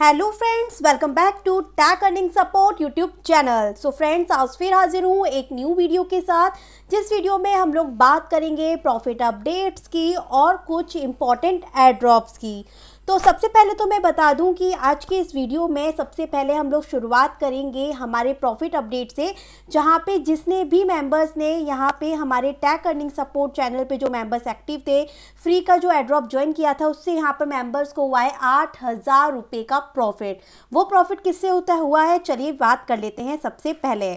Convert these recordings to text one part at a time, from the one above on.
hello friends welcome back to tech earning support YouTube channel so friends आज फिर हाजिर हूँ एक न्यू वीडियो के साथ जिस वीडियो में हम लोग बात करेंगे प्रॉफिट अपडेट्स की और कुछ इम्पॉर्टेंट एड्रॉप्स की तो सबसे पहले तो मैं बता दूं कि आज के इस वीडियो में सबसे पहले हम लोग शुरुआत करेंगे हमारे प्रॉफिट अपडेट से जहां पे जिसने भी मेंबर्स ने यहां पे हमारे टैग अर्निंग सपोर्ट चैनल पे जो मेंबर्स एक्टिव थे फ्री का जो एड्रॉप ज्वाइन किया था उससे यहाँ पर मेंबर्स को हुआ है आठ हज़ार रुपये का प्रॉफिट वो प्रॉफिट किससे होता हुआ है चलिए बात कर लेते हैं सबसे पहले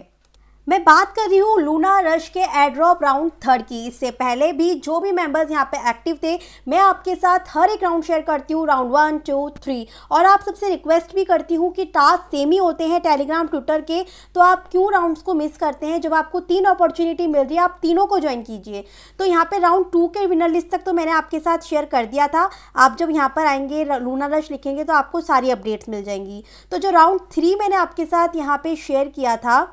मैं बात कर रही हूँ लूना रश के एड्रॉप राउंड थर्ड की इससे पहले भी जो भी मेंबर्स यहाँ पे एक्टिव थे मैं आपके साथ हर एक राउंड शेयर करती हूँ राउंड वन टू थ्री और आप सबसे रिक्वेस्ट भी करती हूँ कि टास्क सेम ही होते हैं टेलीग्राम ट्विटर के तो आप क्यों राउंड्स को मिस करते हैं जब आपको तीन अपॉर्चुनिटी मिल रही है आप तीनों को ज्वाइन कीजिए तो यहाँ पर राउंड टू के विनर लिस्ट तक तो मैंने आपके साथ शेयर कर दिया था आप जब यहाँ पर आएंगे लूना रश लिखेंगे तो आपको सारी अपडेट्स मिल जाएंगी तो जो राउंड थ्री मैंने आपके साथ यहाँ पर शेयर किया था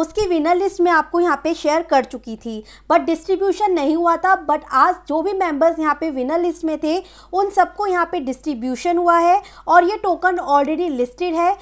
उसकी विनर लिस्ट मैं आपको यहाँ पे शेयर कर चुकी थी बट डिस्ट्रीब्यूशन नहीं हुआ था बट आज जो भी मेंबर्स यहाँ पे विनर लिस्ट में थे उन सबको यहाँ पे डिस्ट्रीब्यूशन हुआ है और ये टोकन ऑलरेडी लिस्टेड है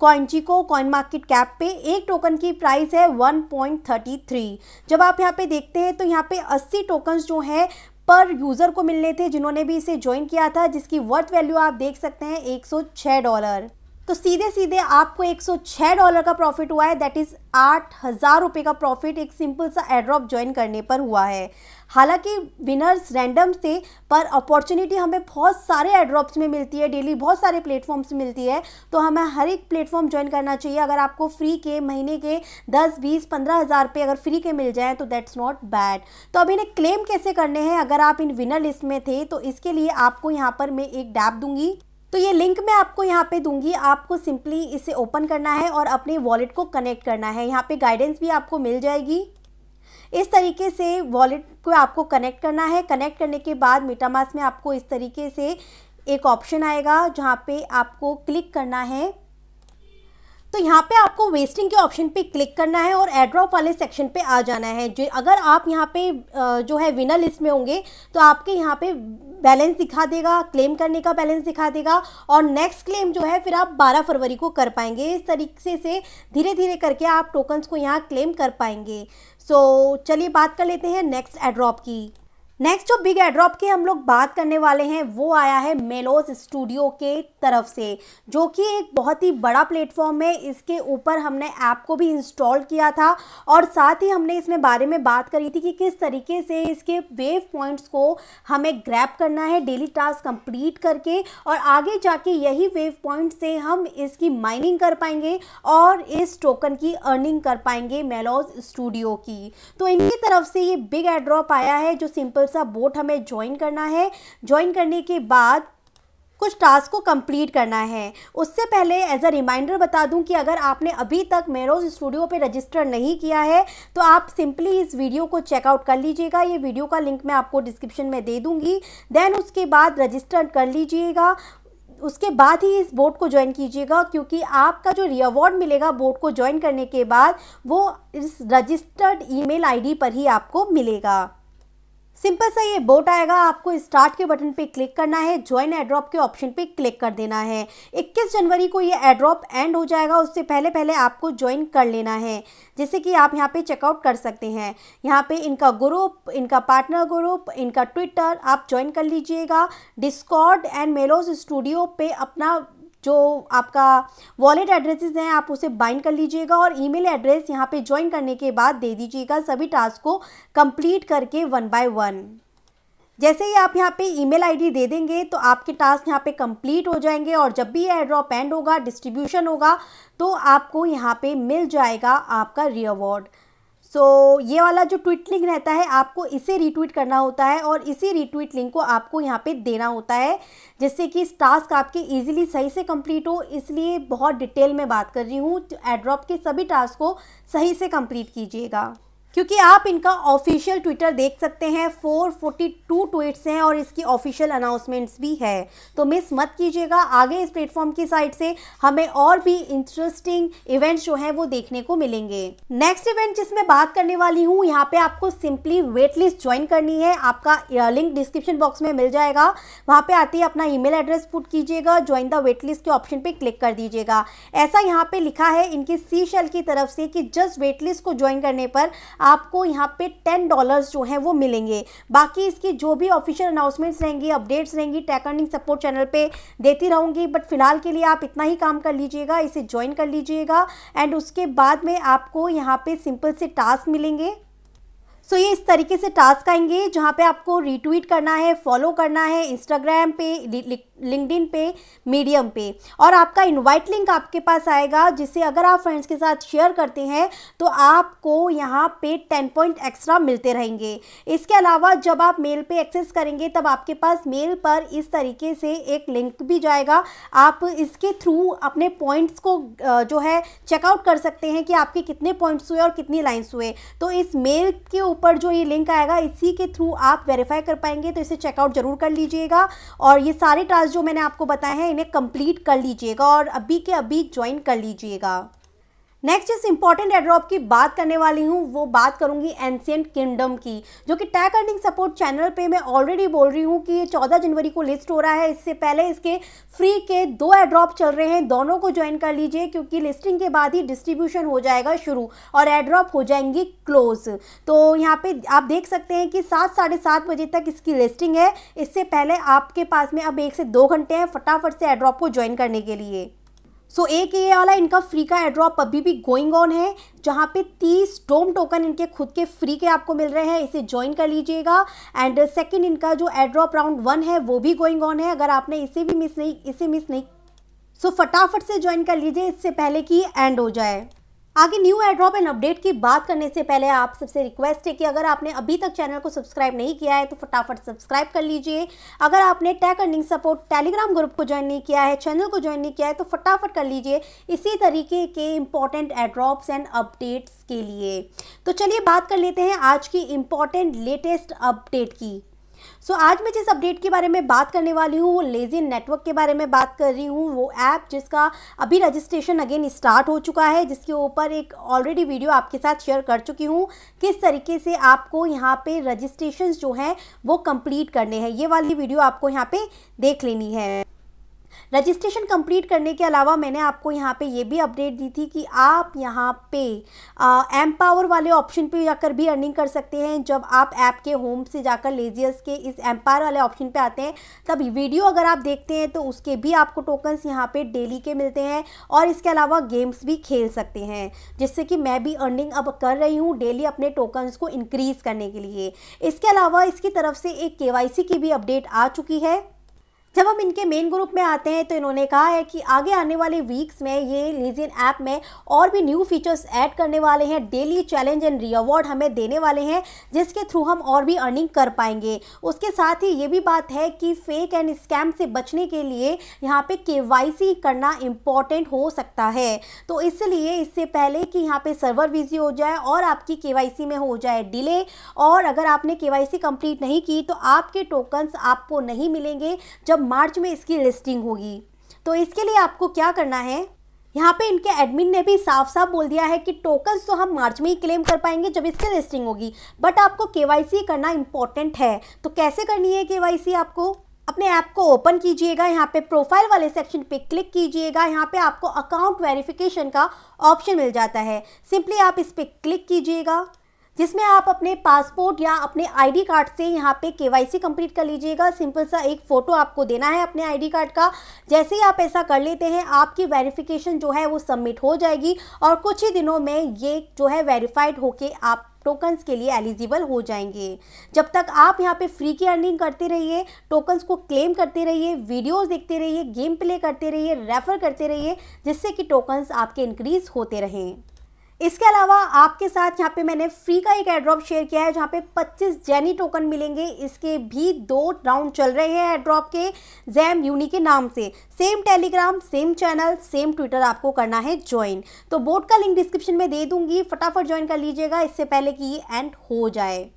कॉइनचिको कॉइन मार्केट कैप पे एक टोकन की प्राइस है 1.33 जब आप यहाँ पे देखते हैं तो यहाँ पे 80 टोकन्स जो हैं पर यूज़र को मिलने थे जिन्होंने भी इसे ज्वाइन किया था जिसकी वर्थ वैल्यू आप देख सकते हैं 106 डॉलर तो सीधे सीधे आपको 106 डॉलर का प्रॉफिट हुआ है दैट इज़ आठ हज़ार रुपये का प्रॉफिट एक सिंपल सा एड्रॉप ज्वाइन करने पर हुआ है हालांकि विनर्स रैंडम थे पर अपॉर्चुनिटी हमें बहुत सारे एड्रॉप्स में मिलती है डेली बहुत सारे प्लेटफॉर्म्स में मिलती है तो हमें हर एक प्लेटफॉर्म ज्वाइन करना चाहिए अगर आपको फ्री के महीने के दस बीस पंद्रह हज़ार रुपये अगर फ्री के मिल जाएँ तो दैट्स नॉट बैड तो अब इन्हें क्लेम कैसे करने हैं अगर आप इन विनर लिस्ट में थे तो इसके लिए आपको यहाँ पर मैं एक डैप दूंगी तो ये लिंक मैं आपको यहाँ पे दूंगी आपको सिंपली इसे ओपन करना है और अपने वॉलेट को कनेक्ट करना है यहाँ पे गाइडेंस भी आपको मिल जाएगी इस तरीके से वॉलेट को आपको कनेक्ट करना है कनेक्ट करने के बाद मीटामास में आपको इस तरीके से एक ऑप्शन आएगा जहाँ पे आपको क्लिक करना है तो यहाँ पे आपको वेस्टिंग के ऑप्शन पे क्लिक करना है और एड्रॉप वाले सेक्शन पे आ जाना है जो अगर आप यहाँ पे जो है विनर लिस्ट में होंगे तो आपके यहाँ पे बैलेंस दिखा देगा क्लेम करने का बैलेंस दिखा देगा और नेक्स्ट क्लेम जो है फिर आप 12 फरवरी को कर पाएंगे इस तरीके से धीरे धीरे करके आप टोकन्स को यहाँ क्लेम कर पाएंगे सो so, चलिए बात कर लेते हैं नेक्स्ट एड्रॉप की नेक्स्ट जो बिग एड्रॉप की हम लोग बात करने वाले हैं वो आया है मेलोज स्टूडियो के तरफ से जो कि एक बहुत ही बड़ा प्लेटफॉर्म है इसके ऊपर हमने ऐप को भी इंस्टॉल किया था और साथ ही हमने इसमें बारे में बात करी थी कि किस तरीके से इसके वेव पॉइंट्स को हमें ग्रैप करना है डेली टास्क कंप्लीट करके और आगे जाके यही वेव पॉइंट से हम इसकी माइनिंग कर पाएंगे और इस टोकन की अर्निंग कर पाएंगे मेलोज स्टूडियो की तो इनकी तरफ से ये बिग एड्रॉप आया है जो सिंपल सा बोट हमें ज्वाइन करना है ज्वाइन करने के बाद कुछ टास्क को कंप्लीट करना है उससे पहले एज अ रिमाइंडर बता दूं कि अगर आपने अभी तक मेरोज स्टूडियो पे रजिस्टर नहीं किया है तो आप सिंपली इस वीडियो को चेकआउट कर लीजिएगा ये वीडियो का लिंक मैं आपको डिस्क्रिप्शन में दे दूंगी देन उसके बाद रजिस्टर कर लीजिएगा उसके बाद ही इस बोर्ड को ज्वाइन कीजिएगा क्योंकि आपका जो रिअवॉर्ड मिलेगा बोर्ड को ज्वाइन करने के बाद वो इस रजिस्टर्ड ईमेल मेल पर ही आपको मिलेगा सिंपल सा ये बोट आएगा आपको स्टार्ट के बटन पे क्लिक करना है ज्वाइन एड्रॉप के ऑप्शन पे क्लिक कर देना है 21 जनवरी को ये एड्रॉप एंड हो जाएगा उससे पहले पहले आपको ज्वाइन कर लेना है जैसे कि आप यहाँ पे चेकआउट कर सकते हैं यहाँ पे इनका ग्रुप इनका पार्टनर ग्रुप इनका ट्विटर आप ज्वाइन कर लीजिएगा डिस्कॉर्ड एंड मेलोज स्टूडियो पर अपना जो आपका वॉलेट एड्रेसेस हैं आप उसे बाइंड कर लीजिएगा और ईमेल एड्रेस यहाँ पे ज्वाइन करने के बाद दे दीजिएगा सभी टास्क को कंप्लीट करके वन बाय वन जैसे ही आप यहाँ पे ईमेल आईडी दे देंगे तो आपके टास्क यहाँ पे कंप्लीट हो जाएंगे और जब भी ये ड्रॉप एंड होगा डिस्ट्रीब्यूशन होगा तो आपको यहाँ पे मिल जाएगा आपका रिवॉर्ड सो so, ये वाला जो ट्वीट लिंक रहता है आपको इसे रीट्वीट करना होता है और इसी रीट्वीट लिंक को आपको यहाँ पे देना होता है जिससे कि इस टास्क आपके इजीली सही से कंप्लीट हो इसलिए बहुत डिटेल में बात कर रही हूँ एड्रॉप तो के सभी टास्क को सही से कंप्लीट कीजिएगा क्योंकि आप इनका ऑफिशियल ट्विटर देख सकते हैं 442 ट्वीट्स हैं और इसकी ऑफिशियल अनाउंसमेंट्स भी है तो मिस मत कीजिएगा आगे इस प्लेटफॉर्म की साइड से हमें और भी इंटरेस्टिंग इवेंट्स जो हैं वो देखने को मिलेंगे नेक्स्ट इवेंट जिसमें बात करने वाली हूँ यहाँ पे आपको सिंपली वेट लिस्ट ज्वाइन करनी है आपका लिंक डिस्क्रिप्शन बॉक्स में मिल जाएगा वहाँ पे आते ही अपना ईमेल एड्रेस पुट कीजिएगा ज्वाइन द वेट लिस्ट के ऑप्शन पे क्लिक कर दीजिएगा ऐसा यहाँ पे लिखा है इनकी सी शेल की तरफ से कि जस्ट वेट लिस्ट को ज्वाइन करने पर आपको यहाँ पे टेन डॉलर्स जो हैं वो मिलेंगे बाकी इसकी जो भी ऑफिशियल अनाउंसमेंट्स रहेंगी अपडेट्स रहेंगी टैक अर्निंग सपोर्ट चैनल पे देती रहूँगी बट फिलहाल के लिए आप इतना ही काम कर लीजिएगा इसे ज्वाइन कर लीजिएगा एंड उसके बाद में आपको यहाँ पे सिंपल से टास्क मिलेंगे सो so, ये इस तरीके से टास्क आएंगे जहाँ पे आपको रीट्वीट करना है फॉलो करना है इंस्टाग्राम पे लिंकडिन पे मीडियम पे और आपका इनवाइट लिंक आपके पास आएगा जिसे अगर आप फ्रेंड्स के साथ शेयर करते हैं तो आपको यहाँ पे टेन पॉइंट एक्स्ट्रा मिलते रहेंगे इसके अलावा जब आप मेल पे एक्सेस करेंगे तब आपके पास मेल पर इस तरीके से एक लिंक भी जाएगा आप इसके थ्रू अपने पॉइंट्स को जो है चेकआउट कर सकते हैं कि आपके कितने पॉइंट्स हुए और कितनी लाइन्स हुए तो इस मेल के ऊपर जो ये लिंक आएगा इसी के थ्रू आप वेरीफाई कर पाएंगे तो इसे चेकआउट जरूर कर लीजिएगा और ये सारे टास्क जो मैंने आपको बताए हैं इन्हें कंप्लीट कर लीजिएगा और अभी के अभी ज्वाइन कर लीजिएगा नेक्स्ट जिस इंपॉर्टेंट एड्रॉप की बात करने वाली हूँ वो बात करूँगी एंशियंट किंगडम की जो कि टैक अर्निंग सपोर्ट चैनल पे मैं ऑलरेडी बोल रही हूँ कि ये 14 जनवरी को लिस्ट हो रहा है इससे पहले इसके फ्री के दो एड्रॉप चल रहे हैं दोनों को ज्वाइन कर लीजिए क्योंकि लिस्टिंग के बाद ही डिस्ट्रीब्यूशन हो जाएगा शुरू और एड्रॉप हो जाएंगी क्लोज तो यहाँ पर आप देख सकते हैं कि सात साढ़े सात बजे तक इसकी लिस्टिंग है इससे पहले आपके पास में अब एक से दो घंटे हैं फटाफट से एड्रॉप को ज्वाइन करने के लिए सो so, एक ये वाला इनका फ्री का एड्रॉप अभी भी गोइंग ऑन है जहाँ पे 30 डोम टोकन इनके खुद के फ्री के आपको मिल रहे हैं इसे ज्वाइन कर लीजिएगा एंड सेकंड uh, इनका जो एड्रॉप राउंड वन है वो भी गोइंग ऑन है अगर आपने इसे भी मिस नहीं इसे मिस नहीं सो so, फटाफट से ज्वाइन कर लीजिए इससे पहले कि एंड हो जाए आगे न्यू एड्रॉप एंड अपडेट की बात करने से पहले आप सबसे रिक्वेस्ट है कि अगर आपने अभी तक चैनल को सब्सक्राइब नहीं किया है तो फटाफट सब्सक्राइब कर लीजिए अगर आपने tech earning support Telegram group को ज्वाइन नहीं किया है चैनल को ज्वाइन नहीं किया है तो फटाफट कर लीजिए इसी तरीके के इम्पॉर्टेंट एड्रॉप्स एंड अपडेट्स के लिए तो चलिए बात कर लेते हैं आज की इम्पॉर्टेंट लेटेस्ट अपडेट की सो so, आज मैं जिस अपडेट के बारे में बात करने वाली हूँ वो लेजी नेटवर्क के बारे में बात कर रही हूँ वो ऐप जिसका अभी रजिस्ट्रेशन अगेन स्टार्ट हो चुका है जिसके ऊपर एक ऑलरेडी वीडियो आपके साथ शेयर कर चुकी हूँ किस तरीके से आपको यहाँ पे रजिस्ट्रेशन जो है वो कंप्लीट करने हैं ये वाली वीडियो आपको यहाँ पे देख लेनी है रजिस्ट्रेशन कंप्लीट करने के अलावा मैंने आपको यहाँ पे ये भी अपडेट दी थी कि आप यहाँ पे एम पावर वाले ऑप्शन पे जाकर भी अर्निंग कर सकते हैं जब आप ऐप के होम से जाकर लेजियस के इस पावर वाले ऑप्शन पे आते हैं तब वीडियो अगर आप देखते हैं तो उसके भी आपको टोकन्स यहाँ पे डेली के मिलते हैं और इसके अलावा गेम्स भी खेल सकते हैं जिससे कि मैं भी अर्निंग अब कर रही हूँ डेली अपने टोकन्स को इंक्रीज़ करने के लिए इसके अलावा इसकी तरफ से एक के की भी अपडेट आ चुकी है जब हम इनके मेन ग्रुप में आते हैं तो इन्होंने कहा है कि आगे आने वाले वीक्स में ये लीजियन ऐप में और भी न्यू फीचर्स ऐड करने वाले हैं डेली चैलेंज एंड रिवॉर्ड हमें देने वाले हैं जिसके थ्रू हम और भी अर्निंग कर पाएंगे उसके साथ ही ये भी बात है कि फेक एंड स्कैम से बचने के लिए यहाँ पे के करना इम्पॉर्टेंट हो सकता है तो इसलिए इससे पहले कि यहाँ पर सर्वर बिजी हो जाए और आपकी के में हो जाए डिले और अगर आपने के कंप्लीट नहीं की तो आपके टोकन्स आपको नहीं मिलेंगे जब मार्च में इसकी लिस्टिंग होगी तो इसके लिए आपको क्या करना है यहाँ पे इनके एडमिन ने भी साफ साफ बोल दिया है कि टोकन तो हम मार्च में ही क्लेम कर पाएंगे जब इसकी लिस्टिंग होगी बट आपको के करना इम्पोर्टेंट है तो कैसे करनी है के आपको अपने ऐप को ओपन कीजिएगा यहाँ पे प्रोफाइल वाले सेक्शन पे क्लिक कीजिएगा यहाँ पे आपको अकाउंट वेरिफिकेशन का ऑप्शन मिल जाता है सिंपली आप इस पर क्लिक कीजिएगा जिसमें आप अपने पासपोर्ट या अपने आईडी कार्ड से यहाँ पे केवाईसी कंप्लीट कर लीजिएगा सिंपल सा एक फ़ोटो आपको देना है अपने आईडी कार्ड का जैसे ही आप ऐसा कर लेते हैं आपकी वेरिफिकेशन जो है वो सबमिट हो जाएगी और कुछ ही दिनों में ये जो है वेरीफाइड होके आप टोकन्स के लिए एलिजिबल हो जाएंगे जब तक आप यहाँ पे फ्री की अर्निंग करते रहिए टोकन्स को क्लेम करते रहिए वीडियोस देखते रहिए गेम प्ले करते रहिए रेफर करते रहिए जिससे कि टोकन्स आपके इंक्रीज़ होते रहें इसके अलावा आपके साथ यहाँ पे मैंने फ्री का एक एड्रॉप शेयर किया है जहाँ पे 25 जेनी टोकन मिलेंगे इसके भी दो राउंड चल रहे हैं एड्रॉप के जैम यूनी के नाम से same Telegram same channel same Twitter आपको करना है ज्वाइन तो बोर्ड का लिंक डिस्क्रिप्शन में दे दूंगी फटाफट ज्वाइन कर लीजिएगा इससे पहले कि ये एंड हो जाए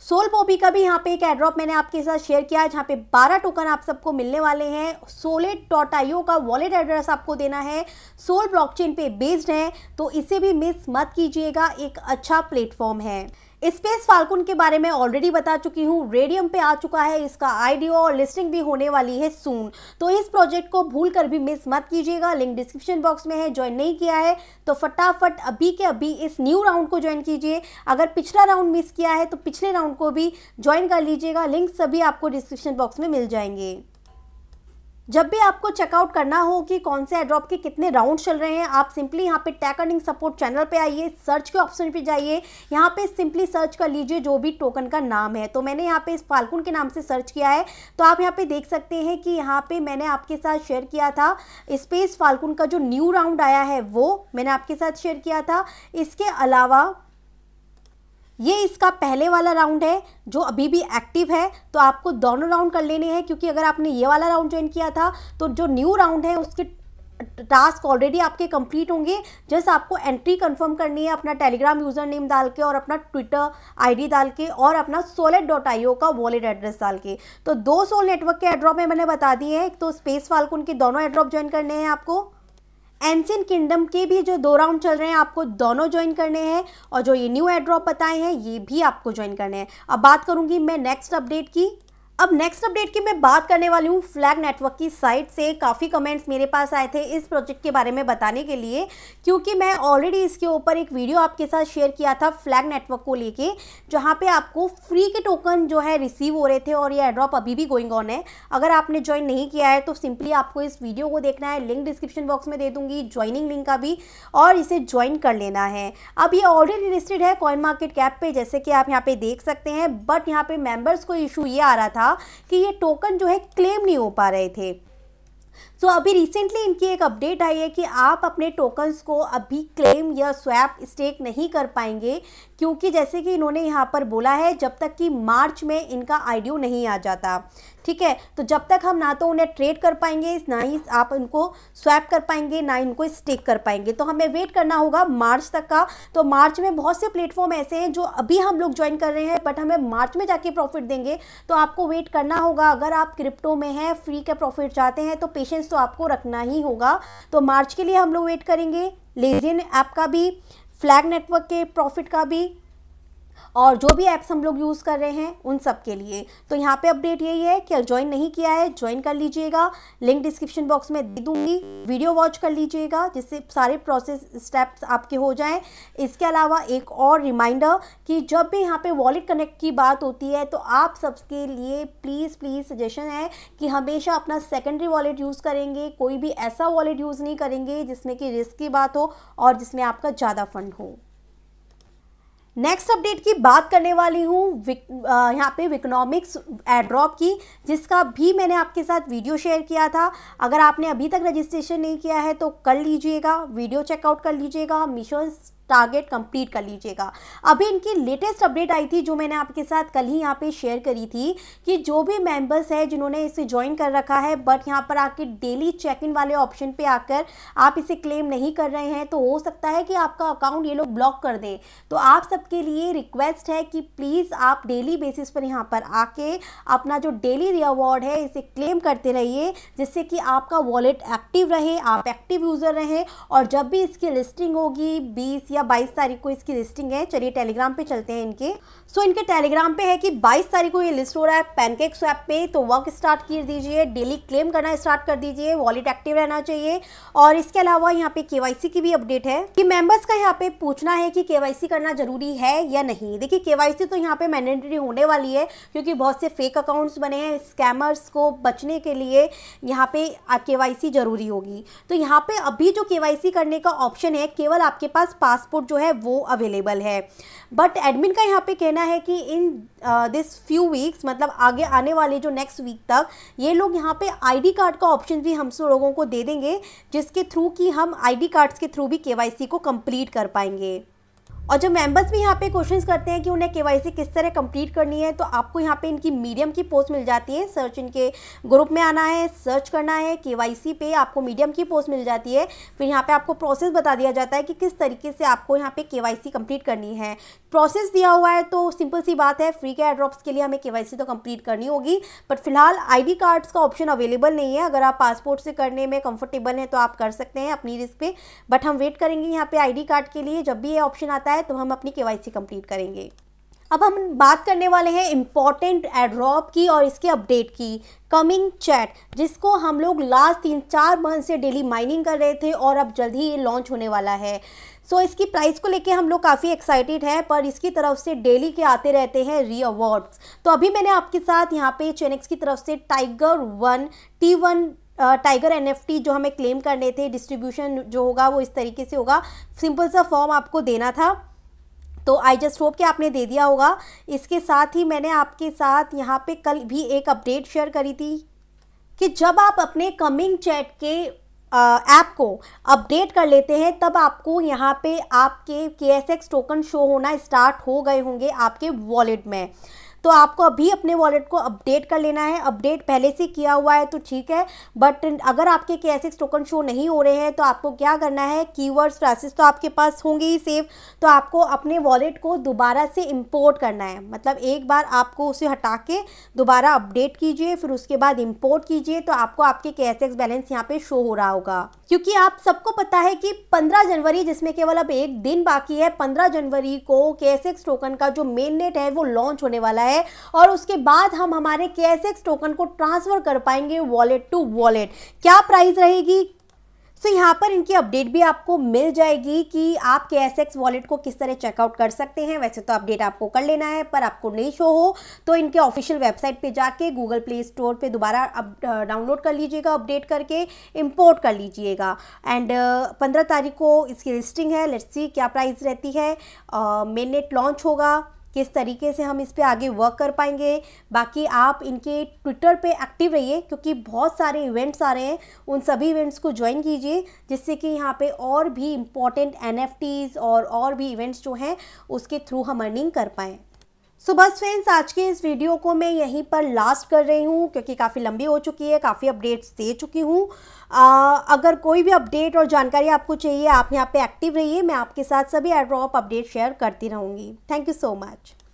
सोल पॉपी का भी यहाँ पे एक एड्रॉप मैंने आपके साथ शेयर किया है जहाँ पे 12 टोकन आप सबको मिलने वाले हैं सोलेट डॉट का वॉलेट एड्रेस आपको देना है सोल ब्लॉकचेन पे बेस्ड है तो इसे भी मिस मत कीजिएगा एक अच्छा प्लेटफॉर्म है स्पेस फाल्कुन के बारे में ऑलरेडी बता चुकी हूँ रेडियम पे आ चुका है इसका आइडियो और लिस्टिंग भी होने वाली है सून तो इस प्रोजेक्ट को भूल कर भी मिस मत कीजिएगा लिंक डिस्क्रिप्शन बॉक्स में है ज्वाइन नहीं किया है तो फटाफट अभी के अभी इस न्यू राउंड को ज्वाइन कीजिए अगर पिछला राउंड मिस किया है तो पिछले राउंड को भी ज्वाइन कर लीजिएगा लिंक सभी आपको डिस्क्रिप्शन बॉक्स में मिल जाएंगे जब भी आपको चेकआउट करना हो कि कौन से एड्रॉप के कितने राउंड चल रहे हैं आप सिंपली यहाँ पे टैक अर्निंग सपोर्ट चैनल पे आइए सर्च के ऑप्शन पे जाइए यहाँ पे सिंपली सर्च कर लीजिए जो भी टोकन का नाम है तो मैंने यहाँ पे इस फाल्कुन के नाम से सर्च किया है तो आप यहाँ पे देख सकते हैं कि यहाँ पे मैंने आपके साथ शेयर किया था स्पेस फाल्कुन का जो न्यू राउंड आया है वो मैंने आपके साथ शेयर किया था इसके अलावा ये इसका पहले वाला राउंड है जो अभी भी एक्टिव है तो आपको दोनों राउंड कर लेने हैं क्योंकि अगर आपने ये वाला राउंड ज्वाइन किया था तो जो न्यू राउंड है उसके टास्क ऑलरेडी आपके कंप्लीट होंगे जस्ट आपको एंट्री कंफर्म करनी है अपना टेलीग्राम यूज़र नेम डाल के और अपना ट्विटर आईडी डाल के और अपना सोलेट डॉट आई का वॉलेट एड्रेस डाल के तो दो सोल नेटवर्क के एड्रॉप में मैंने बता दिए हैं एक तो स्पेस फाल्कुन के दोनों एड्रॉप ज्वाइन करने हैं आपको एंसियन किंगडम के भी जो दो राउंड चल रहे हैं आपको दोनों ज्वाइन करने हैं और जो ये न्यू एड्रॉप बताए हैं ये भी आपको ज्वाइन करने हैं अब बात करूंगी मैं नेक्स्ट अपडेट की अब नेक्स्ट अपडेट की मैं बात करने वाली हूँ फ्लैग नेटवर्क की साइट से काफ़ी कमेंट्स मेरे पास आए थे इस प्रोजेक्ट के बारे में बताने के लिए क्योंकि मैं ऑलरेडी इसके ऊपर एक वीडियो आपके साथ शेयर किया था फ्लैग नेटवर्क को लेके जहाँ पे आपको फ्री के टोकन जो है रिसीव हो रहे थे और ये एड्रॉप अभी भी गोइंग ऑन है अगर आपने ज्वाइन नहीं किया है तो सिंपली आपको इस वीडियो को देखना है लिंक डिस्क्रिप्शन बॉक्स में दे दूँगी ज्वाइनिंग लिंक का भी और इसे ज्वाइन कर लेना है अब ये ऑलरेडी लिस्टेड है कॉइन मार्केट कैप पर जैसे कि आप यहाँ पर देख सकते हैं बट यहाँ पर मेम्बर्स को इशू ये आ रहा था था कि ये टोकन जो है क्लेम नहीं हो पा रहे थे सो so, अभी रिसेंटली इनकी एक अपडेट आई है कि आप अपने टोकन्स को अभी क्लेम या स्वैप स्टेक नहीं कर पाएंगे क्योंकि जैसे कि इन्होंने यहाँ पर बोला है जब तक कि मार्च में इनका आईडियो नहीं आ जाता ठीक है तो जब तक हम ना तो उन्हें ट्रेड कर पाएंगे ना ही आप उनको स्वैप कर पाएंगे ना इनको स्टेक कर पाएंगे तो हमें वेट करना होगा मार्च तक का तो मार्च में बहुत से प्लेटफॉर्म ऐसे हैं जो अभी हम लोग ज्वाइन कर रहे हैं बट हमें मार्च में जाके प्रॉफिट देंगे तो आपको वेट करना होगा अगर आप क्रिप्टो में हैं फ्री का प्रॉफिट चाहते हैं तो पेशेंस तो आपको रखना ही होगा तो मार्च के लिए हम लोग वेट करेंगे लेजिन ऐप का भी फ्लैग नेटवर्क के प्रॉफिट का भी और जो भी ऐप्स हम लोग यूज़ कर रहे हैं उन सब के लिए तो यहाँ पे अपडेट यही है कि ज्वाइन नहीं किया है ज्वाइन कर लीजिएगा लिंक डिस्क्रिप्शन बॉक्स में दे दूँगी वीडियो वॉच कर लीजिएगा जिससे सारे प्रोसेस स्टेप्स आपके हो जाएँ इसके अलावा एक और रिमाइंडर कि जब भी यहाँ पर वॉलेट कनेक्ट की बात होती है तो आप सबके लिए प्लीज़ प्लीज़ सजेशन है कि हमेशा अपना सेकेंडरी वॉलेट यूज़ करेंगे कोई भी ऐसा वॉलेट यूज़ नहीं करेंगे जिसमें कि रिस्क की बात हो और जिसमें आपका ज़्यादा फंड हो नेक्स्ट अपडेट की बात करने वाली हूँ यहाँ पे विकनॉमिक्स एड्रॉप की जिसका भी मैंने आपके साथ वीडियो शेयर किया था अगर आपने अभी तक रजिस्ट्रेशन नहीं किया है तो कर लीजिएगा वीडियो चेकआउट कर लीजिएगा मीशो टारगेट कंप्लीट कर लीजिएगा अभी इनकी लेटेस्ट अपडेट आई थी जो मैंने आपके साथ कल ही यहाँ पे शेयर करी थी कि जो भी मेंबर्स है जिन्होंने इसे ज्वाइन कर रखा है बट यहाँ पर आके डेली चेक इन वाले ऑप्शन पे आकर आप इसे क्लेम नहीं कर रहे हैं तो हो सकता है कि आपका अकाउंट ये लोग ब्लॉक कर दें तो आप सबके लिए रिक्वेस्ट है कि प्लीज़ आप डेली बेसिस पर यहाँ पर आके अपना जो डेली रिअवॉर्ड है इसे क्लेम करते रहिए जिससे कि आपका वॉलेट एक्टिव रहे आप एक्टिव यूज़र रहें और जब भी इसकी लिस्टिंग होगी बीस या 22 तारीख को इसकी लिस्टिंग है चलिए टेलीग्राम पे चलते हैं इनके सो so, इनके टेलीग्राम पे है कि 22 तारीख को ये लिस्ट हो रहा है पैनकेक स्वैप पे तो वर्क स्टार्ट कर दीजिए डेली क्लेम करना स्टार्ट कर दीजिए वॉलेट एक्टिव रहना चाहिए और इसके अलावा यहाँ पे के की भी अपडेट है कि मेम्बर्स का यहाँ पे पूछना है कि के करना जरूरी है या नहीं देखिए के तो यहाँ पे मैंडेटरी होने वाली है क्योंकि बहुत से फेक अकाउंट्स बने हैं स्कैमर्स को बचने के लिए यहाँ पे के जरूरी होगी तो यहाँ पे अभी जो के करने का ऑप्शन है केवल आपके पास पास पासपोर्ट जो है वो अवेलेबल है बट एडमिन का यहाँ पे कहना है कि इन दिस फ्यू वीक्स मतलब आगे आने वाले जो नेक्स्ट वीक तक ये लोग यहाँ पे आईडी कार्ड का ऑप्शन भी हम सब लोगों को दे देंगे जिसके थ्रू कि हम आईडी कार्ड्स के थ्रू भी केवाईसी को कंप्लीट कर पाएंगे और जो मेंबर्स भी यहाँ पे क्वेश्चंस करते हैं कि उन्हें केवाईसी किस तरह कंप्लीट करनी है तो आपको यहाँ पे इनकी मीडियम की पोस्ट मिल जाती है सर्च इनके ग्रुप में आना है सर्च करना है केवाईसी पे आपको मीडियम की पोस्ट मिल जाती है फिर यहाँ पर आपको प्रोसेस बता दिया जाता है कि किस तरीके से आपको यहाँ पर के कंप्लीट करनी है प्रोसेस दिया हुआ है तो सिंपल सी बात है फ्री के एड्रॉप्स के लिए हमें के तो कम्प्लीट करनी होगी बट फिलहाल आई कार्ड्स का ऑप्शन अवेलेबल नहीं है अगर आप पासपोर्ट से करने में कम्फर्टेबल हैं तो आप कर सकते हैं अपनी रिस्क पर बट हम वेट करेंगे यहाँ पर आई कार्ड के लिए जब भी ये ऑप्शन आता है है तो हम अपनी के कंप्लीट करेंगे अब हम बात करने वाले हैं इम्पॉर्टेंट एड्रॉप की और इसके अपडेट की कमिंग चैट जिसको हम लोग लास्ट तीन चार मंथ से डेली माइनिंग कर रहे थे और अब जल्द ही ये लॉन्च होने वाला है सो so, इसकी प्राइस को लेके हम लोग काफ़ी एक्साइटेड हैं पर इसकी तरफ से डेली के आते रहते हैं री अवार्ड्स तो अभी मैंने आपके साथ यहाँ पे चेनेक्स की तरफ से tiger one T one tiger N जो हमें क्लेम करने थे डिस्ट्रीब्यूशन जो होगा वो इस तरीके से होगा सिंपल सा फॉर्म आपको देना था तो आई जस्ट होप कि आपने दे दिया होगा इसके साथ ही मैंने आपके साथ यहाँ पे कल भी एक अपडेट शेयर करी थी कि जब आप अपने कमिंग चैट के ऐप को अपडेट कर लेते हैं तब आपको यहाँ पे आपके के टोकन शो होना स्टार्ट हो गए होंगे आपके वॉलेट में तो आपको अभी अपने वॉलेट को अपडेट कर लेना है अपडेट पहले से किया हुआ है तो ठीक है बट अगर आपके के टोकन शो नहीं हो रहे हैं तो आपको क्या करना है कीवर्ड्स फ्रासेस तो आपके पास होंगे ही सेव तो आपको अपने वॉलेट को दोबारा से इम्पोर्ट करना है मतलब एक बार आपको उसे हटा के दोबारा अपडेट कीजिए फिर उसके बाद इम्पोर्ट कीजिए तो आपको आपके के बैलेंस यहाँ पे शो हो रहा होगा क्योंकि आप सबको पता है कि 15 जनवरी जिसमें केवल अब एक दिन बाकी है 15 जनवरी को के टोकन का जो मेन नेट है वो लॉन्च होने वाला है है और उसके बाद हम हमारे के टोकन को ट्रांसफ़र कर पाएंगे वॉलेट टू वॉलेट क्या प्राइस रहेगी सो so, यहाँ पर इनकी अपडेट भी आपको मिल जाएगी कि आप के एस एक्स वॉलेट को किस तरह चेकआउट कर सकते हैं वैसे तो अपडेट आपको कर लेना है पर आपको नहीं शो हो तो इनके ऑफिशियल वेबसाइट पे जाके गूगल प्ले स्टोर पे दोबारा डाउनलोड कर लीजिएगा अपडेट करके इंपोर्ट कर लीजिएगा एंड पंद्रह तारीख को इसकी लिस्टिंग है लेट्स सी क्या प्राइस रहती है मेन नेट लॉन्च होगा किस तरीके से हम इस पर आगे वर्क कर पाएंगे बाकी आप इनके ट्विटर पे एक्टिव रहिए क्योंकि बहुत सारे इवेंट्स आ रहे हैं उन सभी इवेंट्स को ज्वाइन कीजिए जिससे कि यहाँ पे और भी इम्पॉर्टेंट एन और और भी इवेंट्स जो हैं उसके थ्रू हम अर्निंग कर पाएँ सो बस फ्रेंड्स आज के इस वीडियो को मैं यहीं पर लास्ट कर रही हूँ क्योंकि काफ़ी लंबी हो चुकी है काफ़ी अपडेट्स दे चुकी हूँ अगर कोई भी अपडेट और जानकारी आपको चाहिए आप यहाँ पे एक्टिव रहिए मैं आपके साथ सभी एड्रॉप अपडेट शेयर करती रहूँगी थैंक यू सो मच